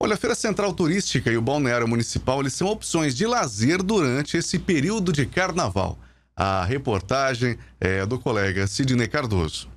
Olha, a Feira Central Turística e o Balneário Municipal eles são opções de lazer durante esse período de carnaval. A reportagem é do colega Sidney Cardoso.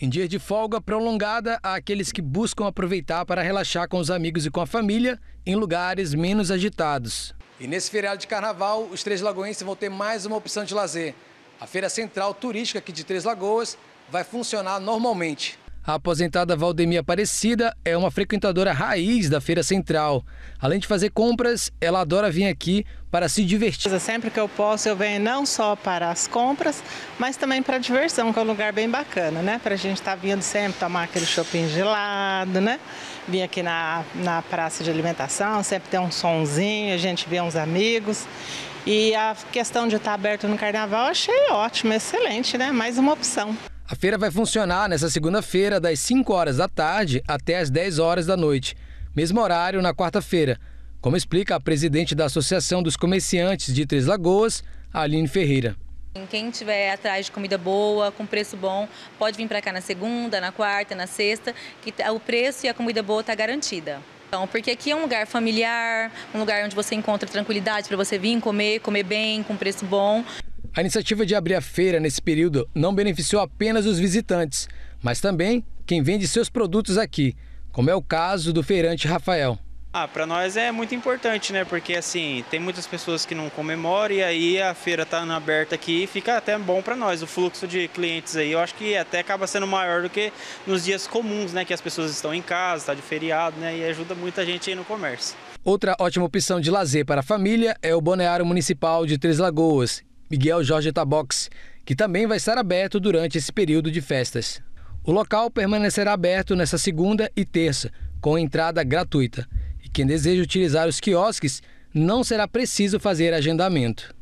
Em dias de folga prolongada, há aqueles que buscam aproveitar para relaxar com os amigos e com a família em lugares menos agitados. E nesse feriado de carnaval, os Três Lagoenses vão ter mais uma opção de lazer. A Feira Central Turística aqui de Três Lagoas vai funcionar normalmente. A aposentada Valdemir Aparecida é uma frequentadora raiz da Feira Central. Além de fazer compras, ela adora vir aqui para se divertir. Sempre que eu posso, eu venho não só para as compras, mas também para a diversão, que é um lugar bem bacana, né? Para a gente estar tá vindo sempre tomar aquele shopping gelado, né? Vim aqui na, na praça de alimentação, sempre tem um sonzinho, a gente vê uns amigos. E a questão de estar tá aberto no carnaval achei ótimo, excelente, né? Mais uma opção. A feira vai funcionar nessa segunda-feira, das 5 horas da tarde até as 10 horas da noite, mesmo horário na quarta-feira, como explica a presidente da Associação dos Comerciantes de Três Lagoas, Aline Ferreira. Quem tiver atrás de comida boa, com preço bom, pode vir para cá na segunda, na quarta, na sexta, que tá, o preço e a comida boa está garantida. Então, porque aqui é um lugar familiar, um lugar onde você encontra tranquilidade para você vir comer, comer bem, com preço bom. A iniciativa de abrir a feira nesse período não beneficiou apenas os visitantes, mas também quem vende seus produtos aqui, como é o caso do feirante Rafael. Ah, para nós é muito importante, né? Porque assim, tem muitas pessoas que não comemoram e aí a feira tá aberta aqui e fica até bom para nós. O fluxo de clientes aí, eu acho que até acaba sendo maior do que nos dias comuns, né, que as pessoas estão em casa, tá de feriado, né, e ajuda muita gente aí no comércio. Outra ótima opção de lazer para a família é o boneário Municipal de Três Lagoas, Miguel Jorge Tabox, que também vai estar aberto durante esse período de festas. O local permanecerá aberto nesta segunda e terça, com entrada gratuita. E quem deseja utilizar os quiosques não será preciso fazer agendamento.